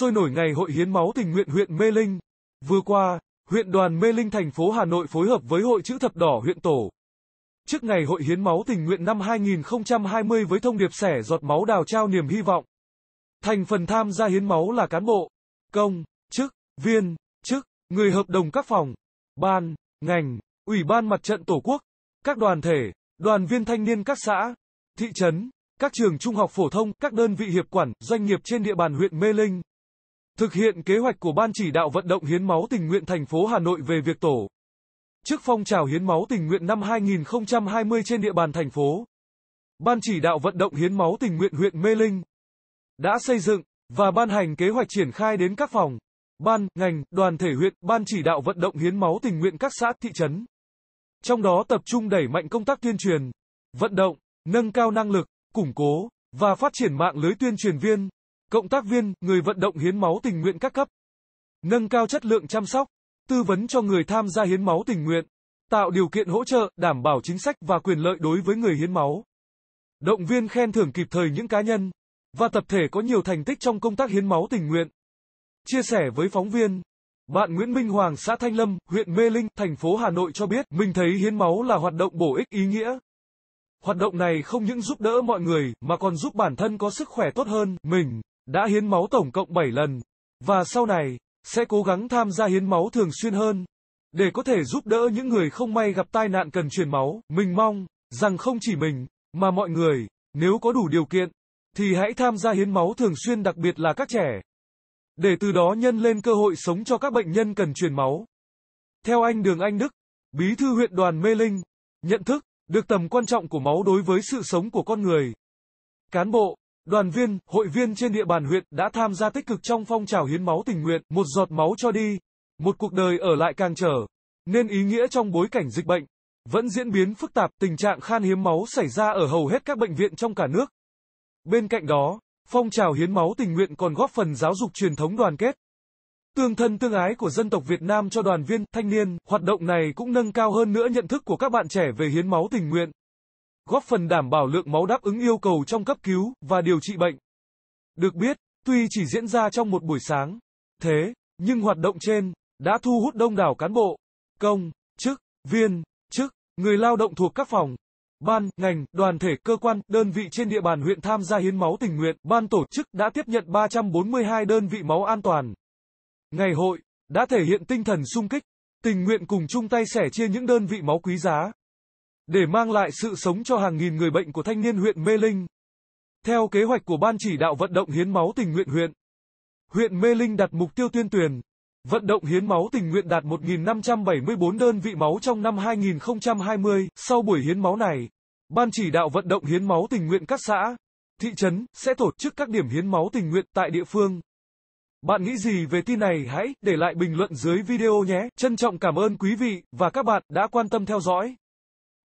sôi nổi ngày hội hiến máu tình nguyện huyện Mê Linh. Vừa qua, huyện đoàn Mê Linh thành phố Hà Nội phối hợp với Hội chữ thập đỏ huyện Tổ. Trước ngày hội hiến máu tình nguyện năm 2020 với thông điệp sẻ giọt máu đào trao niềm hy vọng. Thành phần tham gia hiến máu là cán bộ, công, chức, viên, chức, người hợp đồng các phòng, ban, ngành, ủy ban mặt trận Tổ quốc, các đoàn thể, đoàn viên thanh niên các xã, thị trấn, các trường trung học phổ thông, các đơn vị hiệp quản, doanh nghiệp trên địa bàn huyện Mê Linh. Thực hiện kế hoạch của Ban chỉ đạo vận động hiến máu tình nguyện thành phố Hà Nội về việc tổ chức phong trào hiến máu tình nguyện năm 2020 trên địa bàn thành phố, Ban chỉ đạo vận động hiến máu tình nguyện huyện Mê Linh đã xây dựng và ban hành kế hoạch triển khai đến các phòng, ban, ngành, đoàn thể huyện, ban chỉ đạo vận động hiến máu tình nguyện các xã, thị trấn. Trong đó tập trung đẩy mạnh công tác tuyên truyền, vận động, nâng cao năng lực, củng cố và phát triển mạng lưới tuyên truyền viên cộng tác viên, người vận động hiến máu tình nguyện các cấp. Nâng cao chất lượng chăm sóc, tư vấn cho người tham gia hiến máu tình nguyện, tạo điều kiện hỗ trợ, đảm bảo chính sách và quyền lợi đối với người hiến máu. Động viên khen thưởng kịp thời những cá nhân và tập thể có nhiều thành tích trong công tác hiến máu tình nguyện. Chia sẻ với phóng viên, bạn Nguyễn Minh Hoàng, xã Thanh Lâm, huyện Mê Linh, thành phố Hà Nội cho biết, mình thấy hiến máu là hoạt động bổ ích ý nghĩa. Hoạt động này không những giúp đỡ mọi người mà còn giúp bản thân có sức khỏe tốt hơn, mình đã hiến máu tổng cộng 7 lần, và sau này, sẽ cố gắng tham gia hiến máu thường xuyên hơn, để có thể giúp đỡ những người không may gặp tai nạn cần truyền máu. Mình mong, rằng không chỉ mình, mà mọi người, nếu có đủ điều kiện, thì hãy tham gia hiến máu thường xuyên đặc biệt là các trẻ. Để từ đó nhân lên cơ hội sống cho các bệnh nhân cần truyền máu. Theo anh Đường Anh Đức, bí thư huyện đoàn Mê Linh, nhận thức được tầm quan trọng của máu đối với sự sống của con người. Cán bộ, Đoàn viên, hội viên trên địa bàn huyện đã tham gia tích cực trong phong trào hiến máu tình nguyện, một giọt máu cho đi, một cuộc đời ở lại càng trở, nên ý nghĩa trong bối cảnh dịch bệnh vẫn diễn biến phức tạp, tình trạng khan hiếm máu xảy ra ở hầu hết các bệnh viện trong cả nước. Bên cạnh đó, phong trào hiến máu tình nguyện còn góp phần giáo dục truyền thống đoàn kết, tương thân tương ái của dân tộc Việt Nam cho đoàn viên, thanh niên, hoạt động này cũng nâng cao hơn nữa nhận thức của các bạn trẻ về hiến máu tình nguyện góp phần đảm bảo lượng máu đáp ứng yêu cầu trong cấp cứu và điều trị bệnh. Được biết, tuy chỉ diễn ra trong một buổi sáng, thế, nhưng hoạt động trên đã thu hút đông đảo cán bộ, công, chức, viên, chức, người lao động thuộc các phòng, ban, ngành, đoàn thể, cơ quan, đơn vị trên địa bàn huyện tham gia hiến máu tình nguyện, ban tổ chức đã tiếp nhận 342 đơn vị máu an toàn. Ngày hội đã thể hiện tinh thần sung kích, tình nguyện cùng chung tay sẻ chia những đơn vị máu quý giá để mang lại sự sống cho hàng nghìn người bệnh của thanh niên huyện Mê Linh. Theo kế hoạch của Ban chỉ đạo vận động hiến máu tình nguyện huyện, huyện Mê Linh đặt mục tiêu tuyên truyền, vận động hiến máu tình nguyện đạt 1.574 đơn vị máu trong năm 2020. Sau buổi hiến máu này, Ban chỉ đạo vận động hiến máu tình nguyện các xã, thị trấn sẽ tổ chức các điểm hiến máu tình nguyện tại địa phương. Bạn nghĩ gì về tin này hãy để lại bình luận dưới video nhé. Trân trọng cảm ơn quý vị và các bạn đã quan tâm theo dõi.